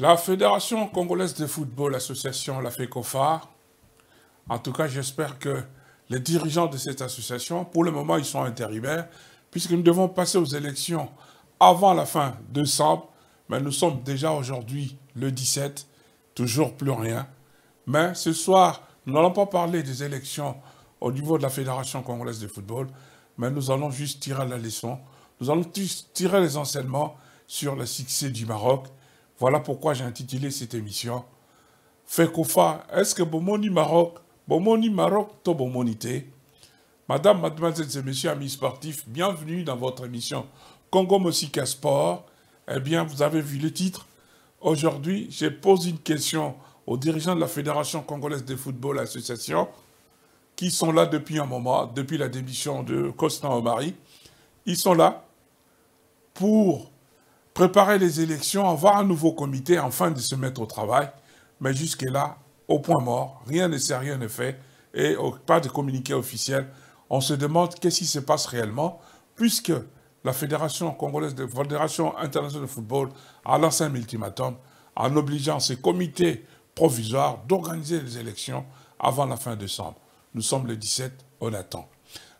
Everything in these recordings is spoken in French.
La Fédération congolaise de football, l'association La FECOFA, en tout cas, j'espère que les dirigeants de cette association, pour le moment, ils sont intérimaires, puisque nous devons passer aux élections avant la fin décembre, mais nous sommes déjà aujourd'hui le 17, toujours plus rien. Mais ce soir, nous n'allons pas parler des élections au niveau de la Fédération congolaise de football, mais nous allons juste tirer la leçon, nous allons tirer les enseignements sur le succès du Maroc voilà pourquoi j'ai intitulé cette émission Fekoufa, est-ce que Bomoni Maroc, Bomoni Maroc, to monité Madame, mademoiselle et messieurs, amis sportifs, bienvenue dans votre émission Congo Mosika Sport. Eh bien, vous avez vu le titre. Aujourd'hui, j'ai pose une question aux dirigeants de la Fédération congolaise de football association qui sont là depuis un moment, depuis la démission de Constant Omari. Ils sont là pour préparer les élections, avoir un nouveau comité, afin de se mettre au travail. Mais jusque-là, au point mort, rien ne sait, rien ne fait, et pas de communiqué officiel. On se demande qu'est-ce qui se passe réellement, puisque la Fédération congolaise de Fédération internationale de football a lancé un ultimatum en obligeant ces comités provisoires d'organiser les élections avant la fin décembre. Nous sommes le 17, on attend.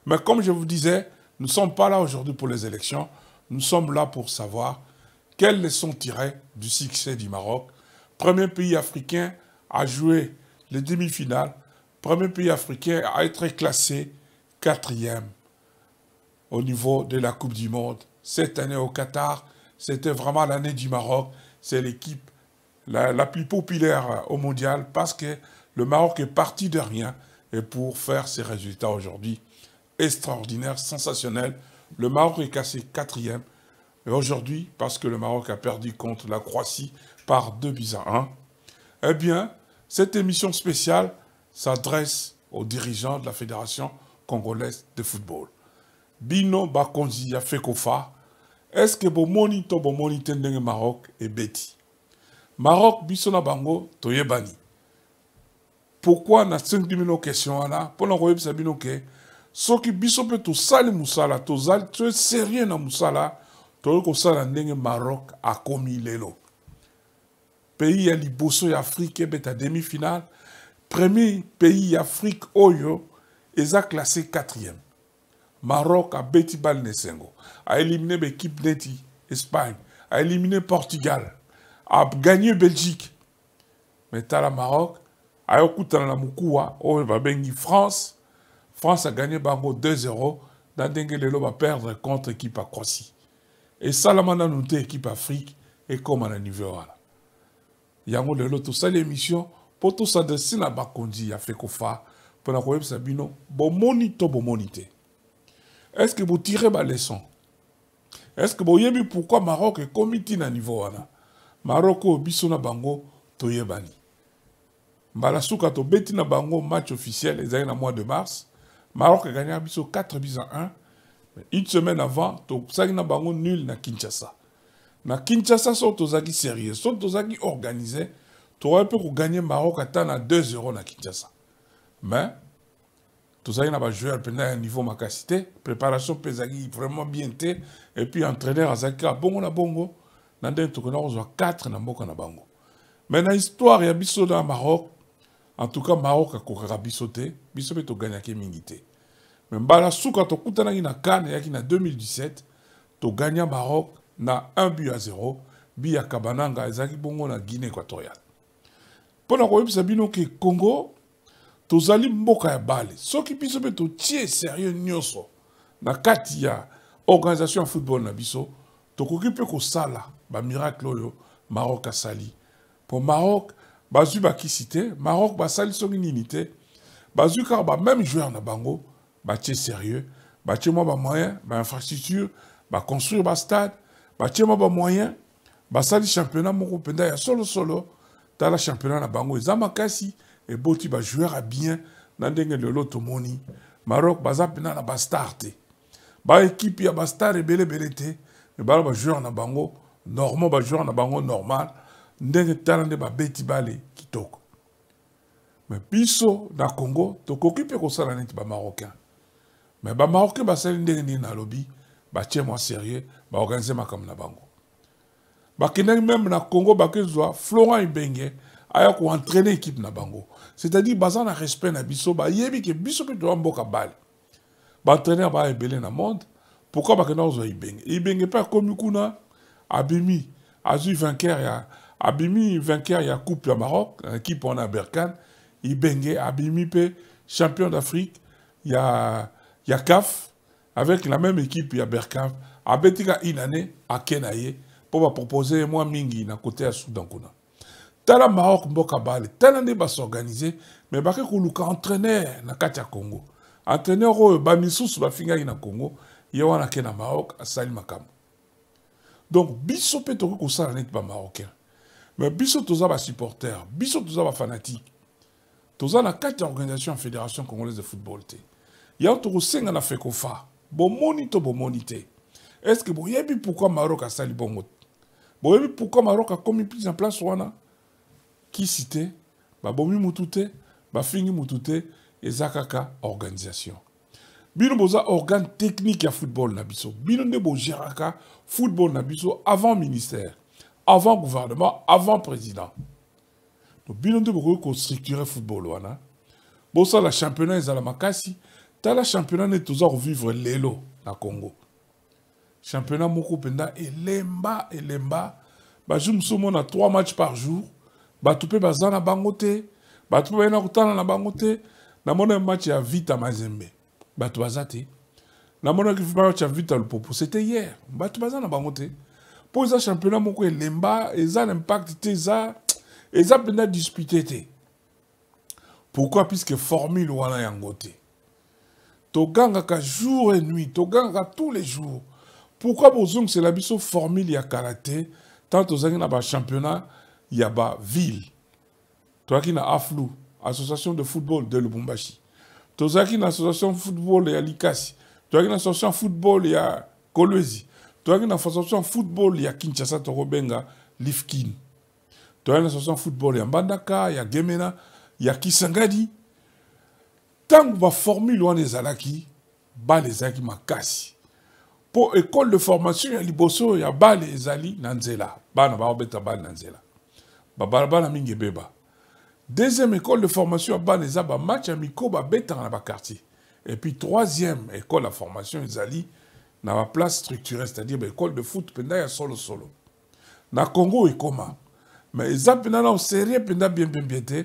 Mais comme je vous disais, nous ne sommes pas là aujourd'hui pour les élections, nous sommes là pour savoir quelles leçons tirer du succès du Maroc Premier pays africain à jouer les demi-finales, premier pays africain à être classé quatrième au niveau de la Coupe du Monde. Cette année au Qatar, c'était vraiment l'année du Maroc. C'est l'équipe la, plus populaire au mondial parce que le Maroc est parti de rien et pour faire ses résultats aujourd'hui extraordinaires, sensationnels. Le Maroc est classé quatrième. Et aujourd'hui, parce que le Maroc a perdu contre la Croatie par 2 buts à 1, eh bien, cette émission spéciale s'adresse aux dirigeants de la Fédération congolaise de football. Bino Bakonzi a fait kofa. Est-ce que bon monito bon Maroc et Betty? Maroc bisona Bango, Toye bani. Pourquoi a 5 000 questions ana? Pour n'envoyer bino que soki biso pe to c'est to sali sérieux na mousala le kosala ndenge maroc commis lelo pays ya liboso ya afrike eh ben, demi finale premier pays afrique oyo est classé quatrième maroc a bale na a éliminé l'équipe ben, neti espagne éliminé portugal a gagné belgique ta la maroc la gagné mokuwa oyo babengi france france gagné bango 2 0 Le Maroc a perdu contre l'équipe de croatie et ça la nanu te équipe afrique comme à niveau wana yango pour tout ça mpo tosadresi na bakonzi ya fekofa pour na koyebisa bino Bon to bon te est ce que vous tirez ma leçon? est ce que vous boyebi pourquoi maroc est ti na niveau là? maroc oyo biso na bango toyebani mbala to beti na bango match officiel années na mois de mars maroc a gagné biso 4 bis à 1 une semaine avant n'as pas bango nul na kinshasa na kinshasa tu es sérieux organisés, tu organise tokoki gagner gagner maroc à 2 euros na kinshasa mais tu na joué à un niveau macacité préparation pesagi vraiment bien et puis entraîneur azalaki à bongo na bongo na ndenge on kozwa 4 na mboka na bango mais na histoire a na maroc en tout cas maroc a akokaka biso te biso mpe gagné mingi me mbala suka tokutanaki na kane eyaki na 2017 toganya maroc na 1 but ya 0 bi ya kabananga ezalaki bongo na guinée équatoriale mpo na koyebisa bino ke congo tozali mboka ya bale soki biso mpe totie sérieux nyonso na kati ya organisation ya football na biso tokoki mpe kosala bamiracle oyo maroc asali mpo maroc bazwi bakisi te maroc basali songi nini te bazwi kaka bameme joueur na bango bâtir bah, sérieux, bâtir bah, moi bas moyen, bas infrastructure, bas construire bas stade, bâtir bah, moi bas moyen, bas salle championnat mon penda ya solo solo, dans la championnat la bango ezama kasi et boti bas joueur à bien na de l'autre moni Maroc baza penda na bas star Ba équipe ya bas star belle belle te, mais bala bas joueur na bango normal bas joueur na bango normal. ndenge tala nde qui qui Mais mais dans na congo tokoki mpe kosala neti marocains mais bah me bamarocain basali ndenge lobby bah tiens moi sérieux bah ma comme na bango bah bakendaki même na congo bah bakezwa florent Ibengue aya entraîner équipe na bango c'est-à-dire baza na respect na biso bayebi ke biso mpe toza mboka bale entraîner bah ebele na monde pourkui bakenda kozwa Ibengue Ibengue mpe comme kuna abimi azwi vainqueur ya abimi vainqueur ya coupe ya maroc équipe on a berkane Ibengue abimi pe champion d'afrique ya il y a CAF, avec la même équipe, il y a a une Inane, à Kenaye, pour proposer moi Mingi, na côté à Soudan Kuna. Tala Maroc Mbokabale, tala ne va s'organiser, mais Baké luka entraîneur, na Katia Congo. Entraîneur, oh, ba finga na Congo, Yawana Kena Maroc, à Salimakam. Donc, Bissot peut être n'est pas marocain. Mais Bissot toza ba supporters, Bissot toza ba fanatiques. Toza na quatre Organisation Fédération Congolaise de Football ya tokosenga na fekofa bomoni to bomoni te estce boyebi pourquoi maroc asali bongo yebi pourquoi maroc a comme Vous en place wana kisi te plus bomi mutute ba fingi te et zakaka organisation bino organe technique ya football Nabiso. biso bino bo à football Nabiso avant ministère avant gouvernement avant président donc bino bo ko structurer football wana la championnat la makasi tala championnat nde toujours vivre lelo na congo championnat et Penda elemba elemba me mosusu na 3 matchs par jour ba mpe bazana na bango te bato en bayena kotala na mona match ya vita mazembe bato na te ki match ya vita lupopo c'était hier tu baza na bangote. pour mpo championnat moko elemba eza na impact te za eza penda disputé te pourquoi puisque formule wana yangote togangaka jour et nuit togangaka tous les jours pourquoi la la formule ya kala karaté, tant tozangi championnat bachampionnat ya ville Tu na aflu association de football de lubumbashi as na association football ya likasi as na association football ya kolwezi as na association football ya kinshasa torobenga lifkin as na association football ya mbandaka ya gemena ya Kisangadi. ntango baformule wana ezalaki bale ezalaki makasi mpo ekole de formation ya liboso ya bale ezali na nzela bana baobeta bale na nzela babalabala mingi ebeba deuxième école de formation ya bana eza bamatch ya miko babetaka na baquartier epuis troisième école ya formation ezali na baplace structurée c'est-à-dire baécole de foot mpenza ya solosolo na congo ekoma mais eza mpenza na osérieux mpenza bien bien bien te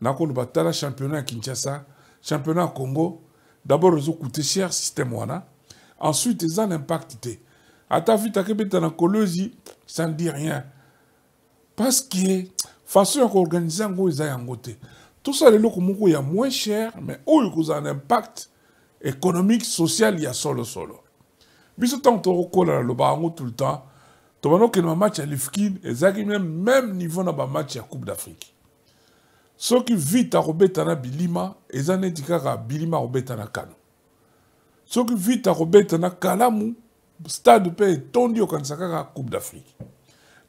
nakono batala championnat à kinshasa championnat à congo d'abord coûté cher système wana ensuite ont un impact ta ata un peu de kolozi ça ne dit rien parce que façon ya koorganize yango eza yango te tosala il y a moins cher mais y a un impact économique social y il solo. solo solo. temps tu tu le yango tout le temps Tu que le match à lifkin ezalaki même niveau match à la coupe d'afrique soki vita Robetana bilima eza neti à bilima Robetana kano soki vita akobetana kalamu stade mpe etondi okanisa kaka coupe d'afrique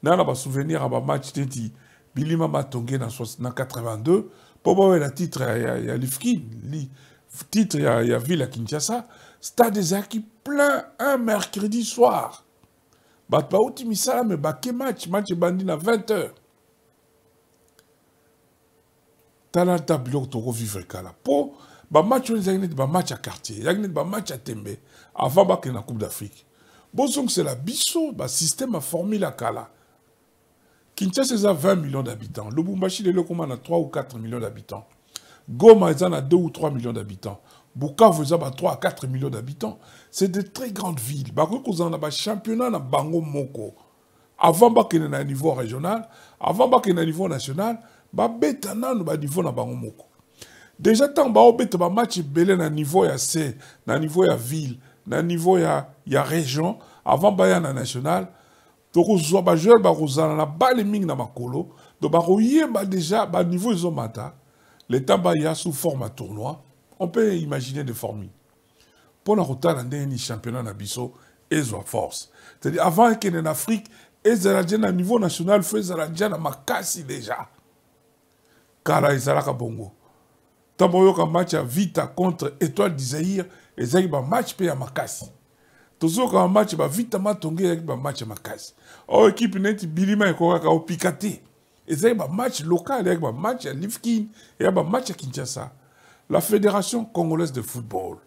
na souvenir basouvenir ya match neti bilima Matongé na 82 mpo le titre ya, ya lifkin li, titre ya, ya ville à kinshasa stade Zaki plein un mercredi soir bato bauti misala me match match bandit na 20 heures tala ta biloko toko vivre kala mpo match oyo ezalaki ba match à quartier ezalaki ba match à tembe avant bakende na coupe d'afrique C'est la biso système a formule la kala kinshasa a 20 millions d'habitants lubumbashi le ekoma a 3 ou 4 millions d'habitants goma a 2 ou 3 millions d'habitants bukavu a 3 à 4 millions d'habitants c'est de très grandes villes bakoki kozala na championnat na bango moko avant qu'il ait un niveau régional avant qu'il ait un niveau national babeta nanu niveau na bango moko déjà tant ntango ba match belé na niveau ya C na niveau ya ville na niveau ya, ya région avant ya na national tokozwa ba kozana na le ming na makolo donc ba déjà niveau zo mata le temps ya sous forme à tournoi on peut imaginer des formules pour la kotala ndenge nini championnat na biso ezwa force c'est-à-dire avant ait en afrique ezala dia na niveau national fo ezala à na makasi déjà kala ezalaka bongo ntango un match à vita contre étoile du zaïre ezalaki bamatch mpe ya makasi tozoyoka bamatch match matonge Vita bamatch ya makasi oyo ekipe neti bilima ekokaka opika te un match local eyaki match ya lifkin eya match ya kinshasa la fédération congolaise de football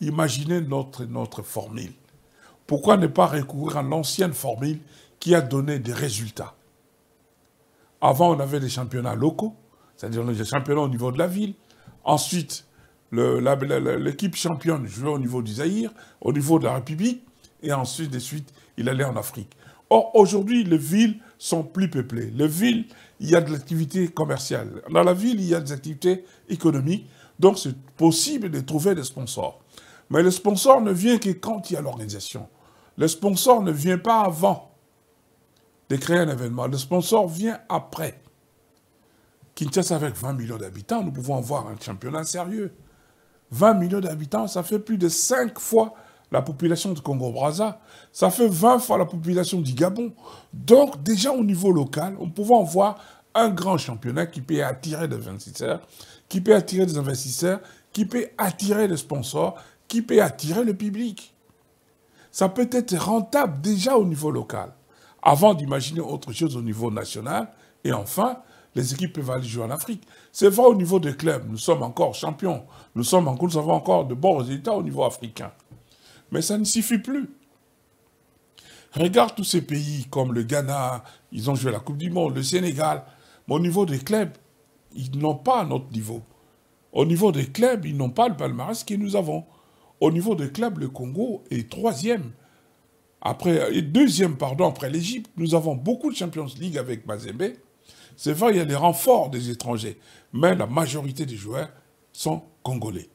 imaginez notre, notre formule pourquoi ne pas recourir à l'ancienne formule qui a donné des résultats avant on avait des championnats locaux c'est-à-dire le championnat au niveau de la ville. Ensuite, l'équipe championne jouait au niveau du Zaïre, au niveau de la République, et ensuite, de suite, il allait en Afrique. Or, aujourd'hui, les villes sont plus peuplées. Les villes, il y a de l'activité commerciale. Dans la ville, il y a des activités économiques. Donc, c'est possible de trouver des sponsors. Mais le sponsor ne vient que quand il y a l'organisation. Le sponsor ne vient pas avant de créer un événement. Le sponsor vient après. Kinshasa, avec 20 millions d'habitants, nous pouvons avoir un championnat sérieux. 20 millions d'habitants, ça fait plus de 5 fois la population de Congo-Braza. Ça fait 20 fois la population du Gabon. Donc, déjà au niveau local, on pouvait avoir un grand championnat qui peut attirer des investisseurs, qui peut attirer des investisseurs, qui peut attirer des sponsors, qui peut attirer le public. Ça peut être rentable déjà au niveau local, avant d'imaginer autre chose au niveau national. Et enfin, les équipes peuvent aller jouer en Afrique. C'est vrai au niveau des clubs, nous sommes encore champions, nous, sommes encore, avons encore de bons résultats au niveau africain. Mais ça ne suffit plus. Regarde tous ces pays comme le Ghana, ils ont joué la Coupe du Monde, le Sénégal. Mais au niveau des clubs, ils n'ont pas notre niveau. Au niveau des clubs, ils n'ont pas le palmarès que nous avons. Au niveau des clubs, le Congo est troisième. Après, euh, deuxième, pardon, après l'Égypte, nous avons beaucoup de Champions League avec Mazembe. C'est vrai, il y a des renforts des étrangers, mais la majorité des joueurs sont congolais.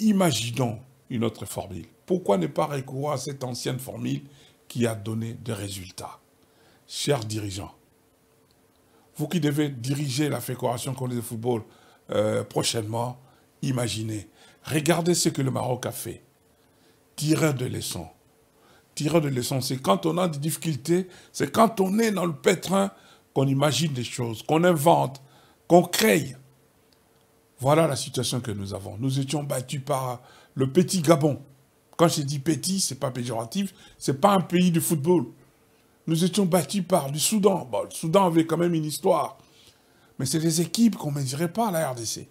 Imaginons une autre formule. Pourquoi ne pas recourir à cette ancienne formule qui a donné des résultats Chers dirigeants, vous qui devez diriger la Fédération congolaise de football euh, prochainement, imaginez, regardez ce que le Maroc a fait. Tirez des leçons. Tirez des leçons, c'est quand on a des difficultés, c'est quand on est dans le pétrin qu'on imagine des choses, qu'on invente, qu'on crée. Voilà la situation que nous avons. Nous étions battus par le petit Gabon. Quand je dis petit, ce n'est pas péjoratif, ce n'est pas un pays de football. Nous étions battus par le Soudan. le Soudan avait quand même une histoire. Mais c'est des équipes qu'on ne mesurait pas à la RDC.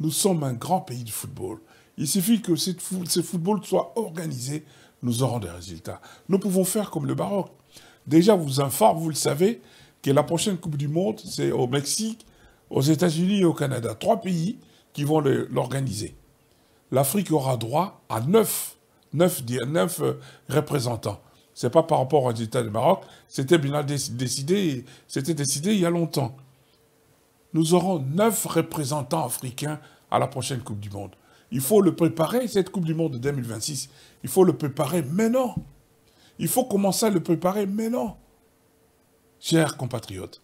Nous sommes un grand pays de football. Il suffit que ce football soit organisé, nous aurons des résultats. Nous pouvons faire comme le baroque. Déjà, vous informe, vous le savez, que la prochaine Coupe du Monde, c'est au Mexique, aux États-Unis et au Canada. Trois pays qui vont l'organiser. L'Afrique aura droit à neuf, neuf, euh, représentants. Ce n'est pas par rapport aux États du Maroc, c'était bien décidé, c'était décidé il y a longtemps. Nous aurons neuf représentants africains à la prochaine Coupe du Monde. Il faut le préparer, cette Coupe du Monde de 2026. Il faut le préparer maintenant. Il faut commencer à le préparer maintenant. Chers compatriotes,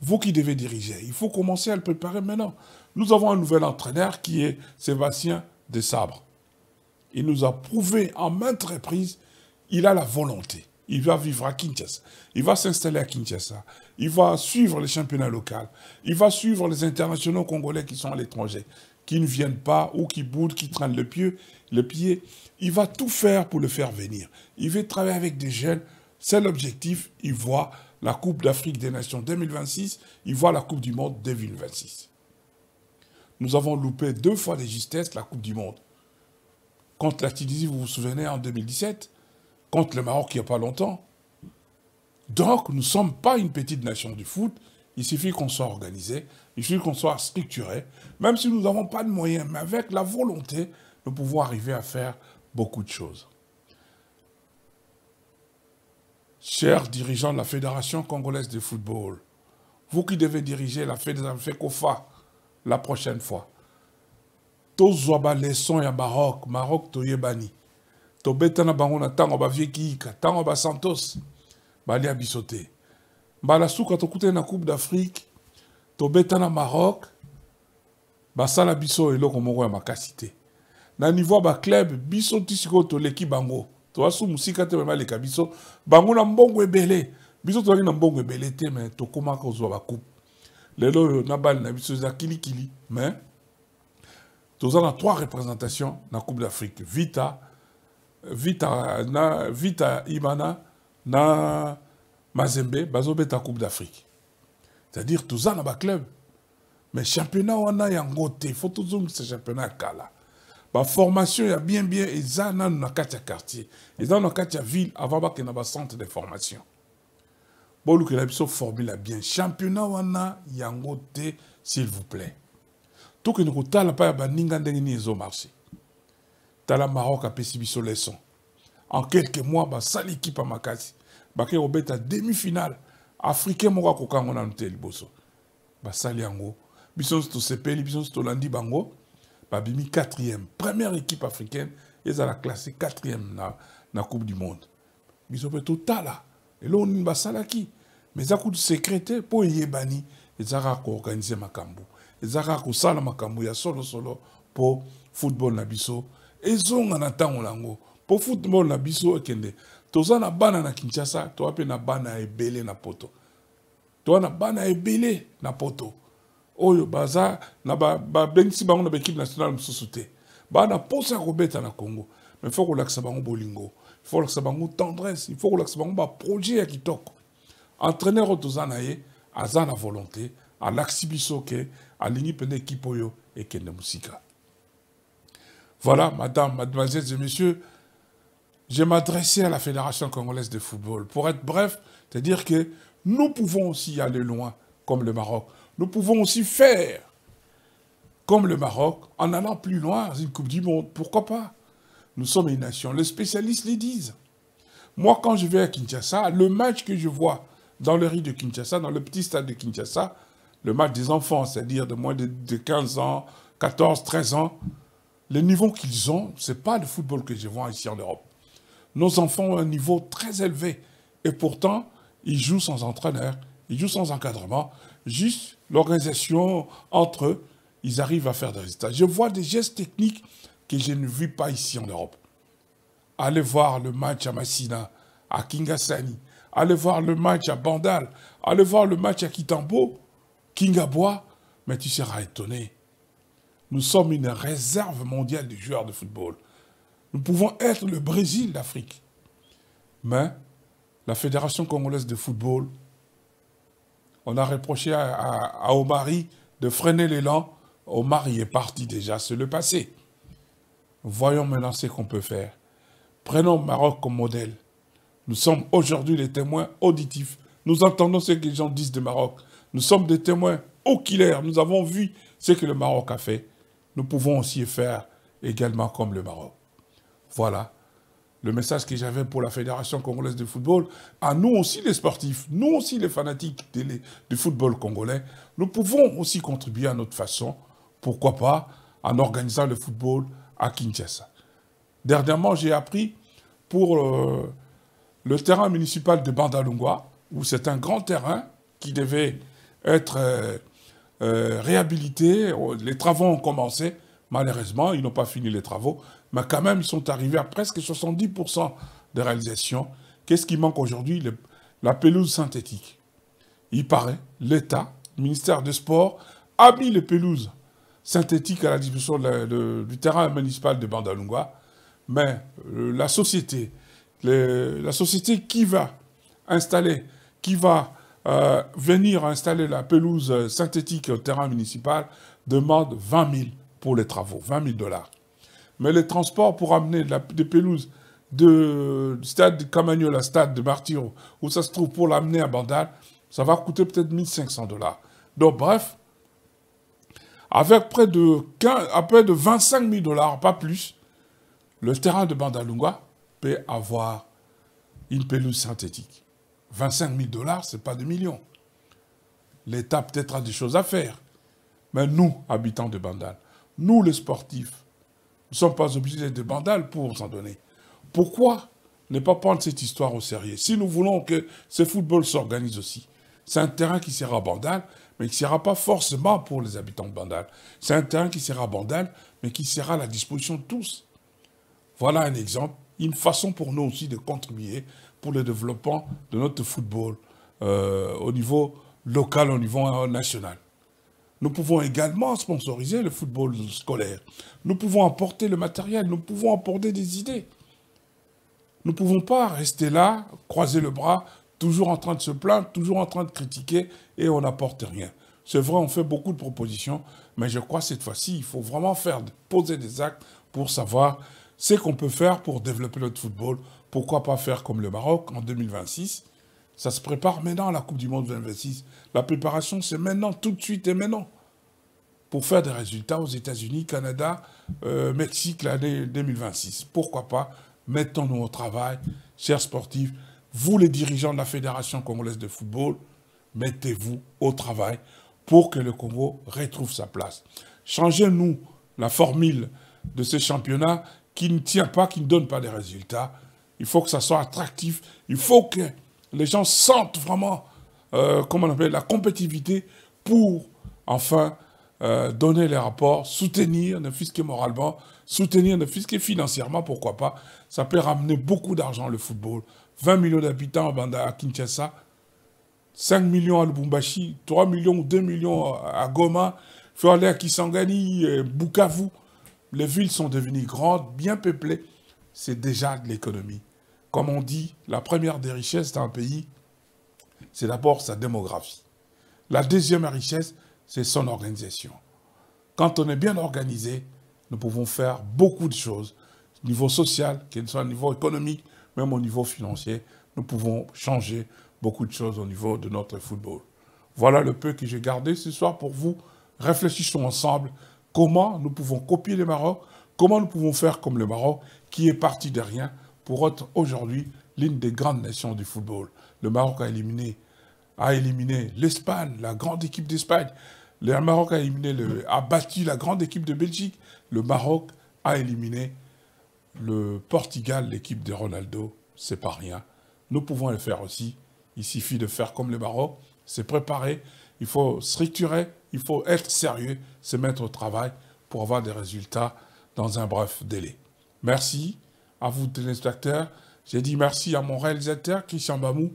vous qui devez diriger, il faut commencer à le préparer maintenant. Nous avons un nouvel entraîneur qui est Sébastien Desabres. Il nous a prouvé en maintes reprises, il a la volonté. Il va vivre à Kinshasa. Il va s'installer à Kinshasa. Il va suivre les championnats locaux. Il va suivre les internationaux congolais qui sont à l'étranger, qui ne viennent pas ou qui boudent, qui traînent le pied. Le pied. Il va tout faire pour le faire venir. Il va travailler avec des jeunes c'est l'objectif. Il voit la Coupe d'Afrique des Nations 2026. Il voit la Coupe du Monde 2026. Nous avons loupé deux fois de justesses la Coupe du Monde. Contre la Tunisie, vous vous souvenez, en 2017. Contre le Maroc, il n'y a pas longtemps. Donc, nous ne sommes pas une petite nation du foot. Il suffit qu'on soit organisé, il suffit qu'on soit structuré, même si nous n'avons pas de moyens, mais avec la volonté, nous pouvons arriver à faire beaucoup de choses. Chers dirigeants de la Fédération congolaise de football, vous qui devez diriger la FECOFA la prochaine fois, tozwa leçon ya Maroc, Maroc toyebani. Tobetana bango na tango ba viekiika, tango ba Santos, balia bisoté. Mbala souka tokute na Coupe d'Afrique, tobetana Maroc, basala biso eloko moko ya makasi Na niveau ba club biso to l'équipe bango toasu mosika te mema aleka biso bango na mbongo biso tozalaki na mbongo ebele te me tokomaka kozwa bacoupe lelo oyo na bale na biso Kili kilikili me toza na trois représentation na coupe d'afrique vita vita na vita imana na mazembe bazobeta coupe d'afrique c'est-à-dire toza na club. mais championnat wana yango faut fo tozongisa championnat kala y ya bien bien ils nanu na dans quatre quartiers ils na kati quatre villes avant bakende bah, centre de formation bolukela biso formule bien championnat wana yango te s'il vous plaît que tokende kotala mpa ya ni ndenge nini ezomarche tala maroc apesi biso leçon en quelques mois basali ekipe bah makasi bah, robert kobeta demi finale africain moko akokango nanu te liboso basali yango biso nyonso tosepeli biso nyonso l'andi bango babimi quatrième première équipe africaine ils ont classé quatrième na, na coupe du monde là mpe totala bah, ça nini basalaki ma eza de secrétaire te mpo eyebani eza kaka koorganize makambo eza kaka kosala makambo ya solo pour football na biso ezonga na Pour l'ango. football na biso ekende eh, toza na bana na kinshasa toza mpe na bana ebele na poto toza na bana belé na poto oyo baza na ba bango na baekipe nationale mosusu te bana na mposa ya na congo mais fo kolakisa bango bolingo fo kolakisa bango tendresse ifo kolakisa bango projet ya kitoko entraîneur oyo toza na ye na volonté à biso ke alingi mpenza équipe oyo ekende musika. voilà madame mademoiselles et messieurs je m'adressais à la fédération congolaise de football pour être bref c'est à dire que nous pouvons aussi aller loin comme le Maroc. Nous pouvons aussi faire comme le Maroc en allant plus loin une Coupe du Monde. Pourquoi pas Nous sommes une nation. Les spécialistes les disent. Moi, quand je vais à Kinshasa, le match que je vois dans le riz de Kinshasa, dans le petit stade de Kinshasa, le match des enfants, c'est-à-dire de moins de, de 15 ans, 14, 13 ans, le niveau qu'ils ont, ce n'est pas le football que je vois ici en Europe. Nos enfants ont un niveau très élevé et pourtant, ils jouent sans entraîneur, ils jouent sans encadrement, juste l'organisation entre eux, ils arrivent à faire des résultats. Je vois des gestes techniques que je ne vis pas ici en Europe. Allez voir le match à Massina, à Kingasani, allez voir le match à Bandal, allez voir le match à Kitambo, Kingabois, mais tu seras étonné. Nous sommes une réserve mondiale de joueurs de football. Nous pouvons être le Brésil d'Afrique. Mais la Fédération congolaise de football on a reproché à, à, de freiner l'élan. Omar est parti déjà, c'est le passé. Voyons maintenant ce qu'on peut faire. Prenons Maroc comme modèle. Nous sommes aujourd'hui les témoins auditifs. Nous entendons ce que les gens disent de Maroc. Nous sommes des témoins oculaires. Nous avons vu ce que le Maroc a fait. Nous pouvons aussi faire également comme le Maroc. Voilà le message que j'avais pour la Fédération congolaise de football, à nous aussi les sportifs, nous aussi les fanatiques du football congolais, nous pouvons aussi contribuer à notre façon, pourquoi pas, en organisant le football à Kinshasa. Dernièrement, j'ai appris pour euh, le terrain municipal de Bandalungwa, où c'est un grand terrain qui devait être euh, euh, réhabilité, les travaux ont commencé, malheureusement, ils n'ont pas fini les travaux, mais quand même, ils sont arrivés à presque 70% de réalisation. Qu'est-ce qui manque aujourd'hui La pelouse synthétique. Il paraît, l'État, le ministère des Sports, a mis les pelouses synthétiques à la disposition du terrain municipal de Bandalunga, mais euh, la société, la société qui va installer, qui va euh, venir installer la pelouse synthétique au terrain municipal demande 20 000 pour les travaux, 20 000 dollars. Mais les transports pour amener des pelouses de, stade de Camagnola, stade de Martiro, où ça se trouve pour l'amener à Bandal, ça va coûter peut-être 1500 dollars. Donc, bref, avec près de, près de 25 000 dollars, pas plus, le terrain de Bandalunga peut avoir une pelouse synthétique. 25 000 dollars, ce n'est pas des millions. L'État peut-être a des choses à faire. Mais nous, habitants de Bandal, nous les sportifs, nous ne sommes pas obligés d'être de bandales pour s'en donner. Pourquoi ne pas prendre cette histoire au sérieux Si nous voulons que ce football s'organise aussi, c'est un terrain qui sera bandal, mais qui ne sera pas forcément pour les habitants de Bandal. C'est un terrain qui sera bandale, mais qui sera à la disposition de tous. Voilà un exemple, une façon pour nous aussi de contribuer pour le développement de notre football euh, au niveau local, au niveau national. Nous pouvons également sponsoriser le football scolaire. Nous pouvons apporter le matériel, nous pouvons apporter des idées. Nous ne pouvons pas rester là, croiser le bras, toujours en train de se plaindre, toujours en train de critiquer, et on n'apporte rien. C'est vrai, on fait beaucoup de propositions, mais je crois cette fois-ci, il faut vraiment faire, poser des actes pour savoir ce qu'on peut faire pour développer notre football. Pourquoi pas faire comme le Maroc en 2026 ça se prépare maintenant à la Coupe du Monde 2026. La préparation, c'est maintenant, tout de suite et maintenant, pour faire des résultats aux États-Unis, Canada, euh, Mexique l'année 2026. Pourquoi pas Mettons-nous au travail, chers sportifs. Vous, les dirigeants de la Fédération congolaise de football, mettez-vous au travail pour que le Congo retrouve sa place. Changez-nous la formule de ce championnat qui ne tient pas, qui ne donne pas des résultats. Il faut que ça soit attractif. Il faut que les gens sentent vraiment, euh, comment on appelle, la compétitivité pour, enfin, euh, donner les rapports, soutenir, ne fût moralement, soutenir, ne fût financièrement, pourquoi pas. Ça peut ramener beaucoup d'argent, le football. 20 millions d'habitants à Kinshasa, 5 millions à Lubumbashi, 3 millions ou 2 millions à Goma, il faut aller à Kisangani, Bukavu. Les villes sont devenues grandes, bien peuplées. C'est déjà de l'économie. Comme on dit, la première des richesses d'un pays, c'est d'abord sa démographie. La deuxième richesse, c'est son organisation. Quand on est bien organisé, nous pouvons faire beaucoup de choses, au niveau social, qu'il soit au niveau économique, même au niveau financier. Nous pouvons changer beaucoup de choses au niveau de notre football. Voilà le peu que j'ai gardé ce soir pour vous. Réfléchissons ensemble comment nous pouvons copier le Maroc, comment nous pouvons faire comme le Maroc qui est parti de rien pour être aujourd'hui l'une des grandes nations du football. Le Maroc a éliminé, éliminé l'Espagne, la grande équipe d'Espagne. Le Maroc a, éliminé le, a battu la grande équipe de Belgique. Le Maroc a éliminé le Portugal, l'équipe de Ronaldo. C'est pas rien. Nous pouvons le faire aussi. Il suffit de faire comme le Maroc, c'est préparer, il faut structurer, il faut être sérieux, se mettre au travail pour avoir des résultats dans un bref délai. Merci à vous, téléspectateurs. J'ai dit merci à mon réalisateur, Christian Bamou,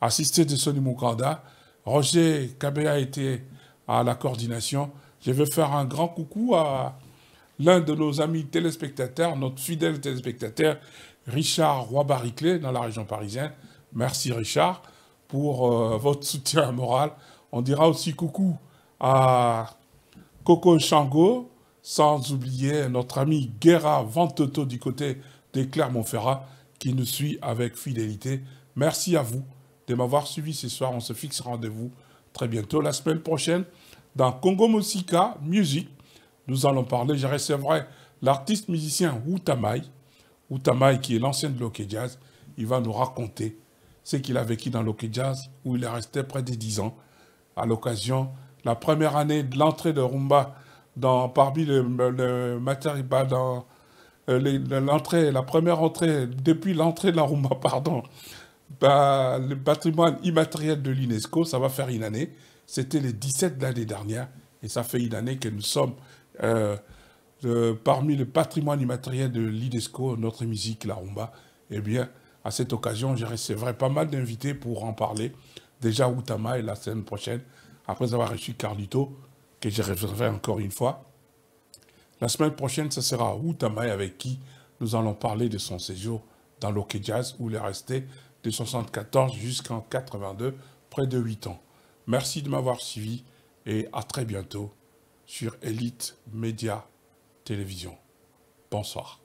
assisté de Sonny Moukanda. Roger Kabea était à la coordination. Je veux faire un grand coucou à l'un de nos amis téléspectateurs, notre fidèle téléspectateur, Richard Roy-Bariclé, dans la région parisienne. Merci Richard pour euh, votre soutien moral. On dira aussi coucou à Coco Chango, sans oublier notre ami Guerra Ventoto du côté déclare clermont qui nous suit avec fidélité. Merci à vous de m'avoir suivi ce soir. On se fixe rendez-vous très bientôt la semaine prochaine dans Congo Musica Music. Nous allons parler, je recevrai l'artiste musicien Utamai. Utamai qui est l'ancien de l'Oké Jazz. Il va nous raconter ce qu'il a vécu dans l'Oké Jazz où il est resté près de 10 ans à l'occasion la première année de l'entrée de Rumba dans, parmi le, le, dans euh, l'entrée, la première entrée, depuis l'entrée de la rumba, pardon, bah, le patrimoine immatériel de l'UNESCO, ça va faire une année. C'était les 17 de l'année dernière. Et ça fait une année que nous sommes euh, euh, parmi le patrimoine immatériel de l'UNESCO, notre musique, la rumba. Eh bien, à cette occasion, je recevrai pas mal d'invités pour en parler. Déjà, Outama et la semaine prochaine, après avoir reçu Carlito, que je recevrai encore une fois. La semaine prochaine, ce sera Wu avec qui nous allons parler de son séjour dans l'Ok Jazz où il est resté de 74 jusqu'en 82, près de 8 ans. Merci de m'avoir suivi et à très bientôt sur Elite Média Télévision. Bonsoir.